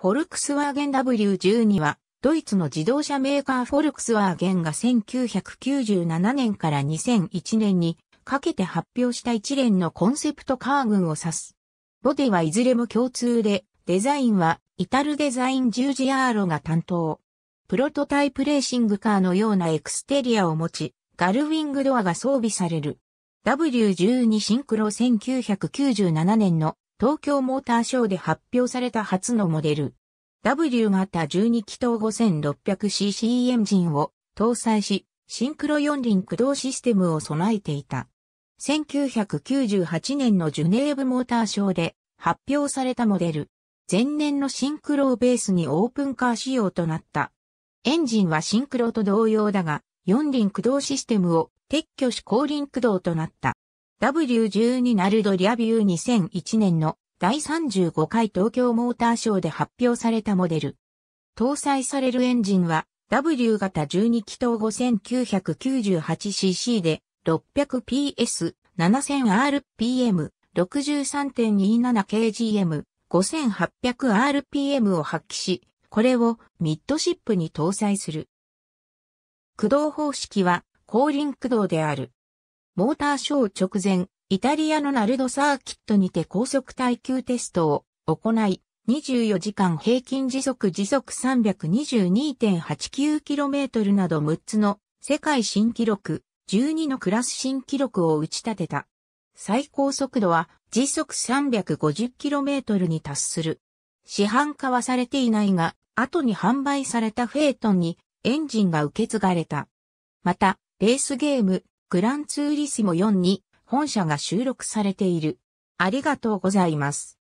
フォルクスワーゲン W12 は、ドイツの自動車メーカーフォルクスワーゲンが1997年から2001年にかけて発表した一連のコンセプトカー群を指す。ボディはいずれも共通で、デザインはイタルデザイン十字アーロが担当。プロトタイプレーシングカーのようなエクステリアを持ち、ガルウィングドアが装備される。W12 シンクロ1997年の東京モーターショーで発表された初のモデル。W 型12気筒 5600cc エンジンを搭載し、シンクロ四輪駆動システムを備えていた。1998年のジュネーブモーターショーで発表されたモデル。前年のシンクロをベースにオープンカー仕様となった。エンジンはシンクロと同様だが、四輪駆動システムを撤去し後輪駆動となった。W12 ナルドリアビュー2001年の第35回東京モーターショーで発表されたモデル。搭載されるエンジンは W 型12気筒 5998cc で 600PS、7000rpm、63.27kgm、5800rpm を発揮し、これをミッドシップに搭載する。駆動方式は後輪駆動である。モーターショー直前、イタリアのナルドサーキットにて高速耐久テストを行い、24時間平均時速時速 322.89km など6つの世界新記録、12のクラス新記録を打ち立てた。最高速度は時速 350km に達する。市販化はされていないが、後に販売されたフェイトンにエンジンが受け継がれた。また、レースゲーム、グランツーリスモ4に本社が収録されている。ありがとうございます。